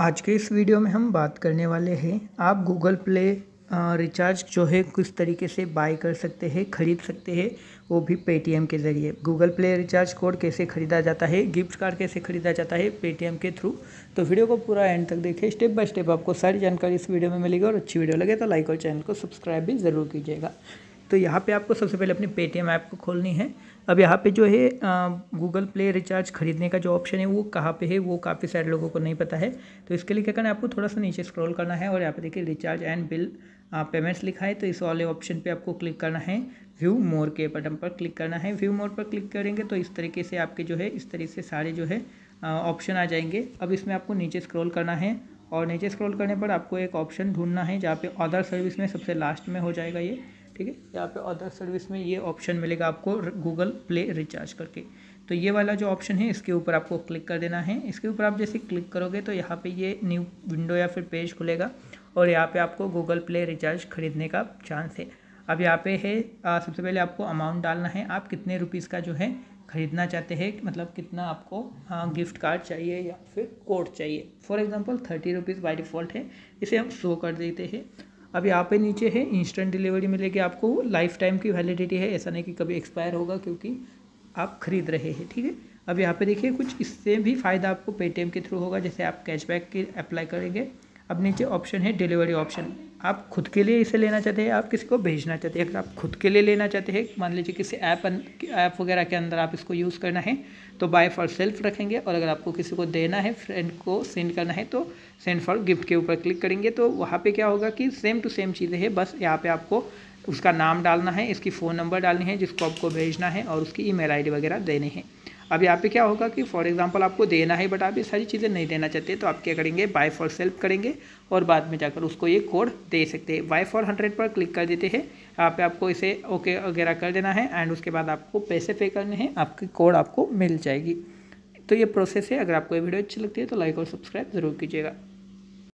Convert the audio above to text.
आज के इस वीडियो में हम बात करने वाले हैं आप गूगल प्ले रिचार्ज जो है किस तरीके से बाय कर सकते हैं ख़रीद सकते हैं वो भी पेटीएम के ज़रिए गूगल प्ले रिचार्ज कोड कैसे ख़रीदा जाता है गिफ्ट कार्ड कैसे ख़रीदा जाता है पेटीएम के थ्रू तो वीडियो को पूरा एंड तक देखिए स्टेप बाय स्टेप आपको सारी जानकारी इस वीडियो में मिलेगी और अच्छी वीडियो लगे तो लाइक और चैनल को सब्सक्राइब भी ज़रूर कीजिएगा तो यहाँ पे आपको सबसे पहले अपने पेटीएम ऐप को खोलनी है अब यहाँ पे जो है गूगल प्ले रिचार्ज खरीदने का जो ऑप्शन है वो कहाँ पे है वो काफ़ी सारे लोगों को नहीं पता है तो इसके लिए क्या करना है आपको थोड़ा सा नीचे स्क्रॉल करना है और यहाँ पे देखिए रिचार्ज एंड बिल पेमेंट्स लिखा है तो इस वाले ऑप्शन पे आपको क्लिक करना है व्यू मोर के बटन पर क्लिक करना है व्यू मोर पर क्लिक करेंगे तो इस तरीके से आपके जो है इस तरीके से सारे जो है ऑप्शन आ जाएंगे अब इसमें आपको नीचे स्क्रॉल करना है और नीचे स्क्रॉल करने पर आपको एक ऑप्शन ढूंढना है जहाँ पे अदर सर्विस में सबसे लास्ट में हो जाएगा ये ठीक है यहाँ पे अदर सर्विस में ये ऑप्शन मिलेगा आपको गूगल प्ले रिचार्ज करके तो ये वाला जो ऑप्शन है इसके ऊपर आपको क्लिक कर देना है इसके ऊपर आप जैसे क्लिक करोगे तो यहाँ पे ये न्यू विंडो या फिर पेज खुलेगा और यहाँ पे आपको गूगल प्ले रिचार्ज खरीदने का चांस है अब यहाँ पे है सबसे पहले आपको अमाउंट डालना है आप कितने रुपीज़ का जो है ख़रीदना चाहते हैं मतलब कितना आपको आ, गिफ्ट कार्ड चाहिए या फिर कोड चाहिए for example thirty rupees by default है इसे हम शो कर देते हैं अब यहाँ पे नीचे है इंस्टेंट डिलीवरी मिलेगी आपको लाइफ टाइम की वैलिडिटी है ऐसा नहीं कि कभी एक्सपायर होगा क्योंकि आप खरीद रहे हैं ठीक है अब यहाँ पे देखिए कुछ इससे भी फ़ायदा आपको पेटीएम के थ्रू होगा जैसे आप कैशबैक की अप्लाई करेंगे अब नीचे ऑप्शन है डिलीवरी ऑप्शन आप खुद के लिए इसे लेना चाहते हैं आप किसी को भेजना चाहते हैं अगर आप खुद के लिए लेना चाहते हैं मान लीजिए किसी ऐप ऐप वगैरह के अंदर आप इसको यूज़ करना है तो बाय फॉर सेल्फ रखेंगे और अगर आपको किसी को देना है फ्रेंड को सेंड करना है तो सेंड फॉर गिफ्ट के ऊपर क्लिक करेंगे तो वहाँ पर क्या होगा कि सेम टू सेम चीज़ें हैं बस यहाँ पर आपको उसका नाम डालना है इसकी फ़ोन नंबर डालनी है जिसको आपको भेजना है और उसकी ई मेल वगैरह देने हैं अब यहाँ पे क्या होगा कि फॉर एग्जांपल आपको देना है बट आप ये सारी चीज़ें नहीं देना चाहते तो आप क्या करेंगे बाय फॉर सेल्फ करेंगे और बाद में जाकर उसको ये कोड दे सकते हैं बाय फॉर हंड्रेड पर क्लिक कर देते हैं यहाँ पे आपको इसे ओके वगैरह कर देना है एंड उसके बाद आपको पैसे पे करने हैं आपकी कोड आपको मिल जाएगी तो ये प्रोसेस है अगर आपको ये वीडियो अच्छी लगती है तो लाइक और सब्सक्राइब ज़रूर कीजिएगा